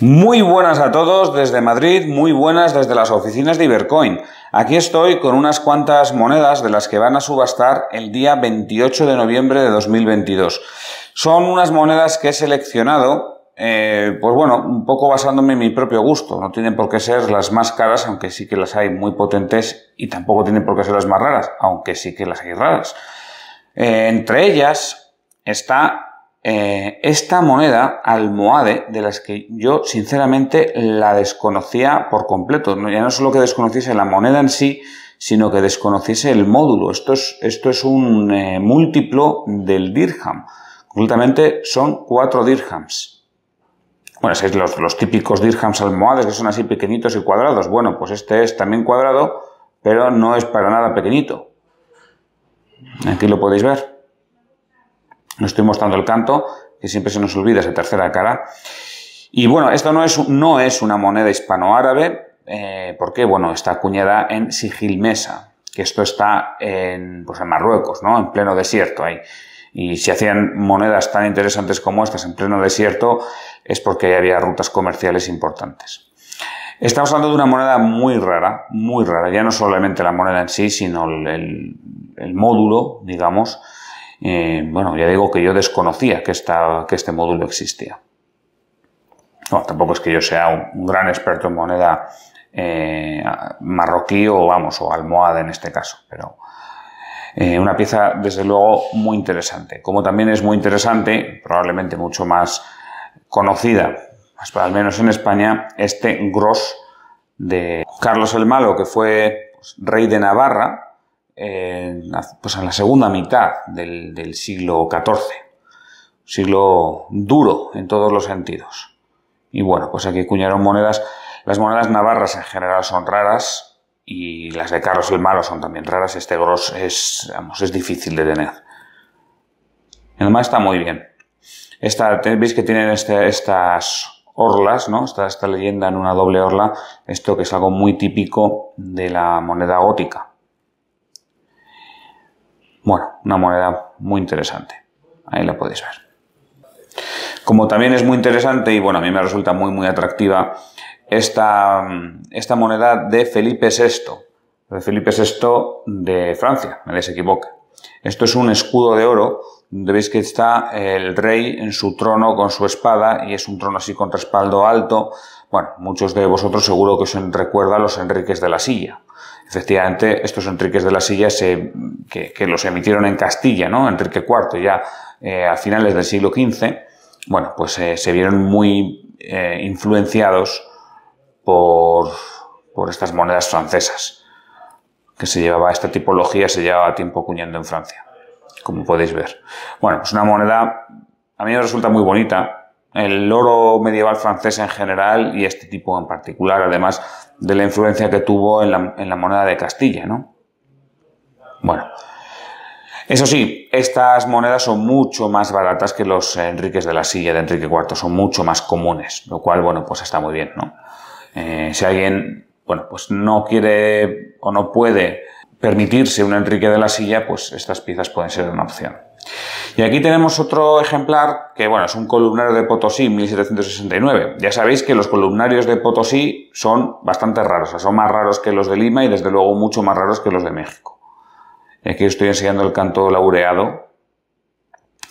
Muy buenas a todos desde Madrid, muy buenas desde las oficinas de Ibercoin. Aquí estoy con unas cuantas monedas de las que van a subastar el día 28 de noviembre de 2022. Son unas monedas que he seleccionado, eh, pues bueno, un poco basándome en mi propio gusto. No tienen por qué ser las más caras, aunque sí que las hay muy potentes, y tampoco tienen por qué ser las más raras, aunque sí que las hay raras. Eh, entre ellas está eh, esta moneda almohade, de las que yo sinceramente la desconocía por completo, ya no solo que desconociese la moneda en sí, sino que desconociese el módulo. Esto es, esto es un eh, múltiplo del dirham. Concretamente son cuatro dirhams. Bueno, es los, los típicos dirhams almohades que son así pequeñitos y cuadrados. Bueno, pues este es también cuadrado, pero no es para nada pequeñito. Aquí lo podéis ver. No estoy mostrando el canto, que siempre se nos olvida esa tercera cara. Y bueno, esto no es, no es una moneda hispanoárabe, eh, porque bueno, está acuñada en Sigilmesa, que esto está en, pues en Marruecos, ¿no? En pleno desierto ahí. Y si hacían monedas tan interesantes como estas en pleno desierto, es porque ahí había rutas comerciales importantes. Estamos hablando de una moneda muy rara, muy rara, ya no solamente la moneda en sí, sino el módulo, digamos, eh, bueno, ya digo que yo desconocía que, que este módulo existía. No, tampoco es que yo sea un, gran experto en moneda eh, marroquí o, vamos, o almohada en este caso, pero eh, una pieza, desde luego, muy interesante. Como también es muy interesante, probablemente mucho más conocida, al menos en España, este gros de Carlos el Malo, que fue pues, rey de Navarra, pues en la segunda mitad del, siglo XIV. Un siglo duro en todos los sentidos. Y bueno, pues aquí cuñaron monedas. Las monedas navarras en general son raras y las de Carlos el Malo son también raras. Este gros es, es difícil de tener. Además está muy bien. Esta, veis que tienen este, estas orlas, ¿no? esta leyenda en una doble orla, esto que es algo muy típico de la moneda gótica. Bueno, una moneda muy interesante. Ahí la podéis ver. Como también es muy interesante y bueno, a mí me resulta muy muy atractiva esta, esta moneda de Felipe VI, de Felipe VI de Francia, me les Esto es un escudo de oro donde veis que está el rey en su trono con su espada y es un trono así con respaldo alto. Bueno, muchos de vosotros seguro que os recuerda a los Enriques de la Silla Efectivamente, estos Enriques de la Silla se, que, los emitieron en Castilla, ¿no? Enrique IV, ya eh, a finales del siglo XV, bueno, pues eh, se vieron muy eh, influenciados por, estas monedas francesas que se llevaba esta tipología, se llevaba tiempo cuñando en Francia, como podéis ver. Bueno, es pues una moneda, a mí me resulta muy bonita, el oro medieval francés en general y este tipo en particular, además de la influencia que tuvo en la, moneda de Castilla, ¿no? Bueno, eso sí, estas monedas son mucho más baratas que los Enriques de la Silla de Enrique IV, son mucho más comunes, lo cual, bueno, pues está muy bien, ¿no? Eh, si alguien, bueno, pues no quiere o no puede permitirse un Enrique de la Silla, pues estas piezas pueden ser una opción. Y aquí tenemos otro ejemplar que, bueno, es un columnario de Potosí 1769. Ya sabéis que los columnarios de Potosí son bastante raros, o son más raros que los de Lima y desde luego mucho más raros que los de México. Y aquí estoy enseñando el canto laureado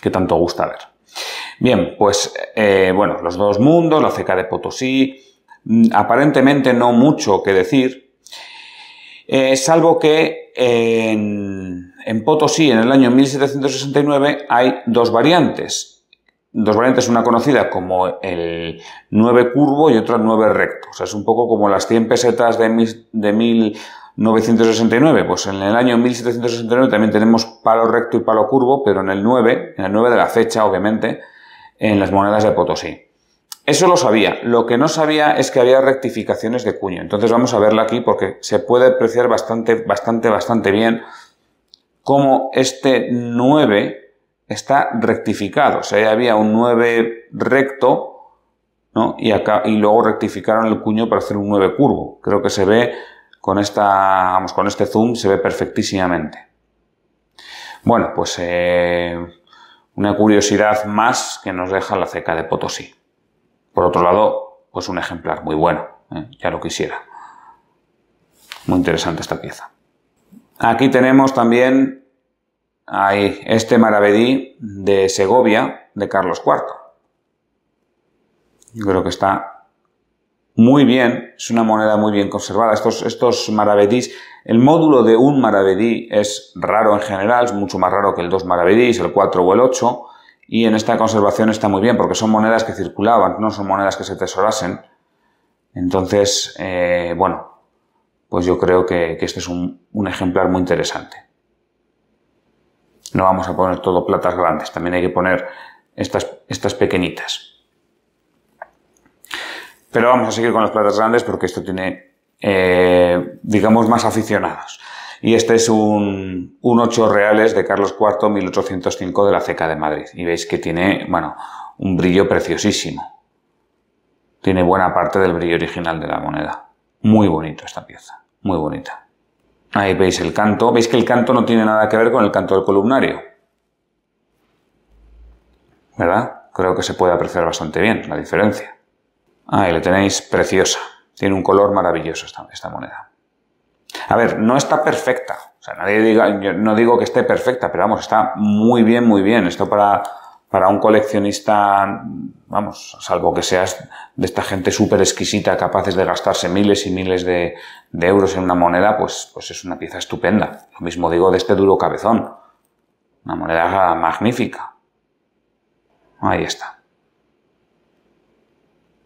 que tanto gusta ver. Bien, pues, eh, bueno, los dos mundos, la ceca de Potosí, mm, aparentemente no mucho que decir, eh, salvo que en, Potosí, en el año 1769, hay dos variantes, dos variantes, una conocida como el 9 curvo y otra 9 recto. O sea, es un poco como las 100 pesetas de, de 1969. Pues en el año 1769 también tenemos palo recto y palo curvo, pero en el 9, en el 9 de la fecha, obviamente, en las monedas de Potosí. Eso lo sabía. Lo que no sabía es que había rectificaciones de cuño. Entonces vamos a verla aquí porque se puede apreciar bastante, bastante, bastante bien cómo este 9 está rectificado. O sea, había un 9 recto, ¿no? Y, acá, y luego rectificaron el cuño para hacer un 9 curvo. Creo que se ve con esta, vamos, con este zoom se ve perfectísimamente. Bueno, pues eh, una curiosidad más que nos deja la ceca de Potosí. Por otro lado, pues un ejemplar muy bueno, ¿eh? ya lo quisiera. Muy interesante esta pieza. Aquí tenemos también ahí, este maravedí de Segovia de Carlos IV. Yo creo que está muy bien, es una moneda muy bien conservada. Estos, estos maravedís, el módulo de un maravedí es raro en general, es mucho más raro que el dos maravedís, el 4 o el 8 y en esta conservación está muy bien porque son monedas que circulaban, no son monedas que se tesorasen. Entonces, eh, bueno, pues yo creo que, este es un, ejemplar muy interesante. No vamos a poner todo platas grandes, también hay que poner estas, estas pequeñitas. Pero vamos a seguir con las platas grandes porque esto tiene, eh, digamos, más aficionados. Y este es un, 8 reales de Carlos IV, 1805 de la ceca de Madrid. Y veis que tiene, bueno, un brillo preciosísimo. Tiene buena parte del brillo original de la moneda. Muy bonito esta pieza, muy bonita. Ahí veis el canto. Veis que el canto no tiene nada que ver con el canto del columnario. ¿Verdad? Creo que se puede apreciar bastante bien la diferencia. Ahí le tenéis preciosa. Tiene un color maravilloso esta moneda. A ver, no está perfecta. O sea, nadie diga, yo no digo que esté perfecta, pero vamos, está muy bien, muy bien. Esto para, para un coleccionista, vamos, salvo que seas de esta gente súper exquisita, capaces de gastarse miles y miles de, de, euros en una moneda, pues, pues es una pieza estupenda. Lo mismo digo de este duro cabezón. Una moneda magnífica. Ahí está.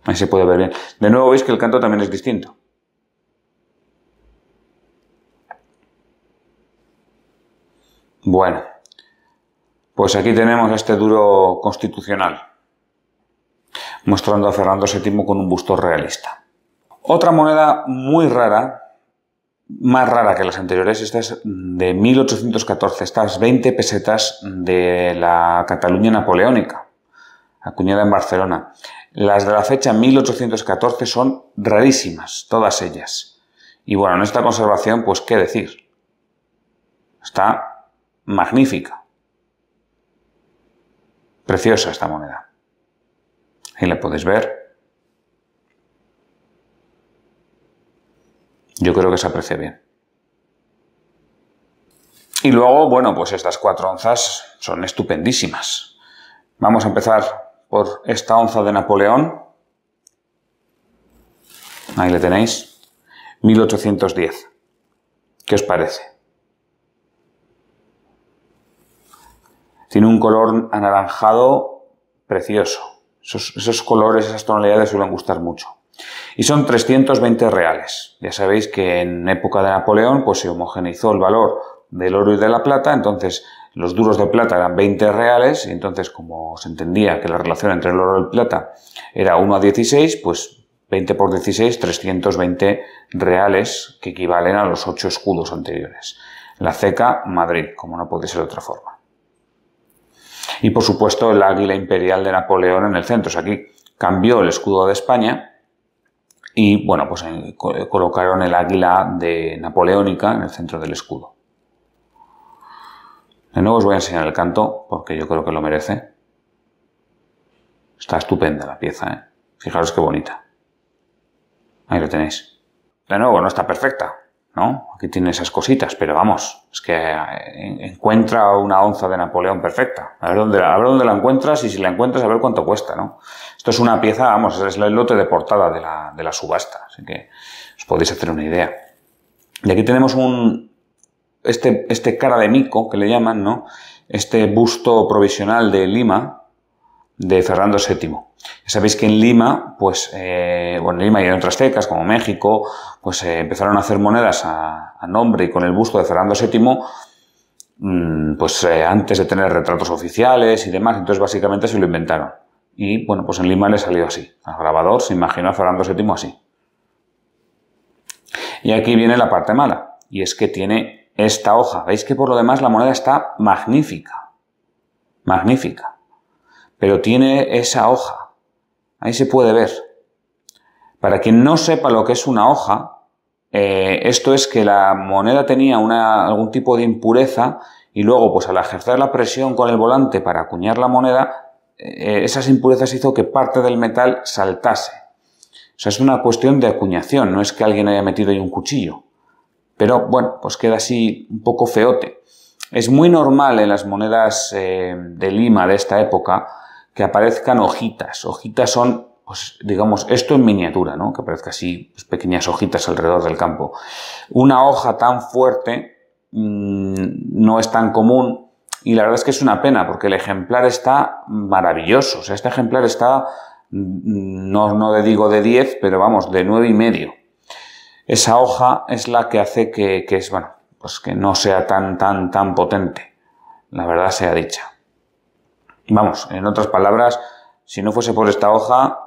Ahí se puede ver bien. De nuevo veis que el canto también es distinto. Bueno, pues aquí tenemos este duro constitucional, mostrando a Fernando VII con un busto realista. Otra moneda muy rara, más rara que las anteriores, esta es de 1814, estas 20 pesetas de la Cataluña napoleónica, acuñada en Barcelona. Las de la fecha 1814 son rarísimas, todas ellas. Y bueno, en esta conservación, pues qué decir. Está magnífica. Preciosa esta moneda. Ahí la podéis ver. Yo creo que se aprecia bien. Y luego, bueno, pues estas cuatro onzas son estupendísimas. Vamos a empezar por esta onza de Napoleón. Ahí le tenéis. 1810. ¿Qué os parece? Tiene un color anaranjado precioso. Esos, colores, esas tonalidades suelen gustar mucho. Y son 320 reales. Ya sabéis que en época de Napoleón pues, se homogeneizó el valor del oro y de la plata, entonces los duros de plata eran 20 reales, y entonces como se entendía que la relación entre el oro y el plata era 1 a 16, pues 20 por 16, 320 reales, que equivalen a los 8 escudos anteriores. La ceca Madrid, como no puede ser de otra forma y por supuesto el águila imperial de Napoleón en el centro. O sea, aquí cambió el escudo de España y bueno, pues colocaron el águila de Napoleónica en el centro del escudo. De nuevo os voy a enseñar el canto porque yo creo que lo merece. Está estupenda la pieza, ¿eh? Fijaros qué bonita. Ahí lo tenéis. De nuevo, no está perfecta, Aquí tiene esas cositas, pero vamos, es que eh, encuentra una onza de Napoleón perfecta. A ver dónde, a ver la encuentras y si la encuentras a ver cuánto cuesta, ¿no? Esto es una pieza, vamos, es el lote de portada de la, de la subasta, así que os podéis hacer una idea. Y aquí tenemos un, este, este cara de mico que le llaman, ¿no? Este busto provisional de Lima, de Fernando VII. sabéis que en Lima, pues, eh, bueno, en Lima y en otras tecas como México, pues eh, empezaron a hacer monedas a, nombre y con el busto de Fernando VII, mm, pues eh, antes de tener retratos oficiales y demás, entonces básicamente se lo inventaron. Y bueno, pues en Lima le salió así. Al grabador se imaginó a Fernando VII así. Y aquí viene la parte mala, y es que tiene esta hoja. Veis que por lo demás la moneda está magnífica. Magnífica pero tiene esa hoja. Ahí se puede ver. Para quien no sepa lo que es una hoja, eh, esto es que la moneda tenía algún tipo de impureza y luego, pues al ejercer la presión con el volante para acuñar la moneda, eh, esas impurezas hizo que parte del metal saltase. O sea, es una cuestión de acuñación, no es que alguien haya metido ahí un cuchillo. Pero bueno, pues queda así un poco feote. Es muy normal en las monedas eh, de Lima de esta época que aparezcan hojitas. Hojitas son, pues, digamos, esto en miniatura, ¿no? Que aparezca así pues, pequeñas hojitas alrededor del campo. Una hoja tan fuerte mm, no es tan común y la verdad es que es una pena porque el ejemplar está maravilloso. este ejemplar está, mm, no, no le digo de 10, pero vamos, de nueve y medio. Esa hoja es la que hace que, es, bueno, pues que no sea tan, tan, tan potente. La verdad sea dicha. Vamos, en otras palabras, si no fuese por esta hoja,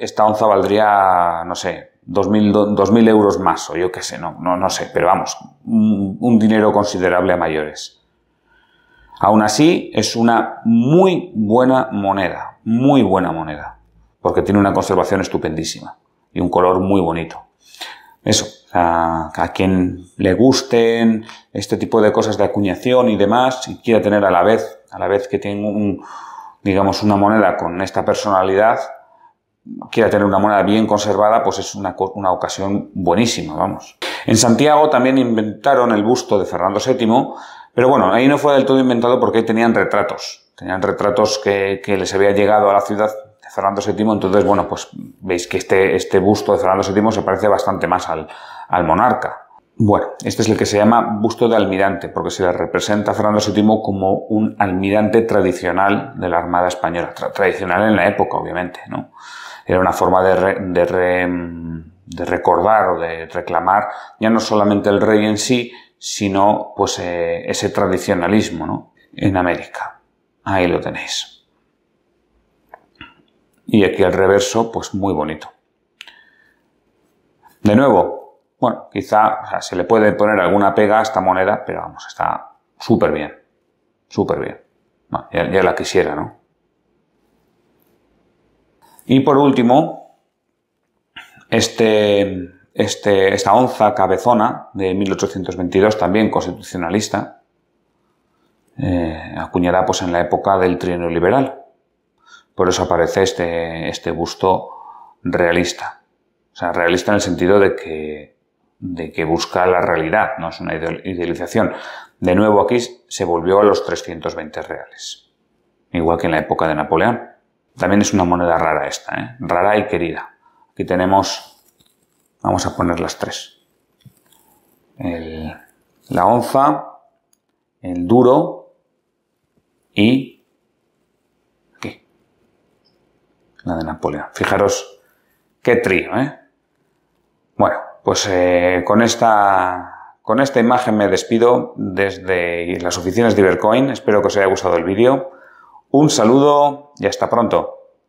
esta onza valdría, no sé, 2.000, euros más, o yo qué sé, no, no, sé, pero vamos, un, un dinero considerable a mayores. Aún así, es una muy buena moneda, muy buena moneda, porque tiene una conservación estupendísima y un color muy bonito. Eso, a, quien le gusten este tipo de cosas de acuñación y demás y quiera tener a la vez, a la vez que tiene un, digamos, una moneda con esta personalidad, quiera tener una moneda bien conservada, pues es una, ocasión buenísima, vamos. En Santiago también inventaron el busto de Fernando VII, pero bueno, ahí no fue del todo inventado porque ahí tenían retratos, tenían retratos que, les había llegado a la ciudad de Fernando VII, entonces bueno, pues veis que este, este busto de Fernando VII se parece bastante más al, al monarca. Bueno, este es el que se llama busto de almirante, porque se le representa a Fernando VII como un almirante tradicional de la Armada Española, tradicional en la época, obviamente, ¿no? Era una forma de, de, recordar o de reclamar ya no solamente el rey en sí, sino pues eh, ese tradicionalismo, En América. Ahí lo tenéis. Y aquí el reverso, pues muy bonito. De nuevo, bueno, quizá se le puede poner alguna pega a esta moneda, pero vamos, está súper bien. Súper bien. ya, la quisiera, ¿no? Y por último, este, este, esta onza cabezona de 1822, también constitucionalista, eh, acuñada pues en la época del trienio liberal. Por eso aparece este, este busto realista. O sea, realista en el sentido de que de que busca la realidad, no es una idealización. De nuevo aquí se volvió a los 320 reales, igual que en la época de Napoleón. También es una moneda rara esta, ¿eh? rara y querida. Aquí tenemos, vamos a poner las tres. El, la onza, el duro y aquí, la de Napoleón. Fijaros qué trío, ¿eh? Bueno, pues eh, con, esta, con esta imagen me despido desde las oficinas de Ibercoin. Espero que os haya gustado el vídeo. Un saludo y hasta pronto.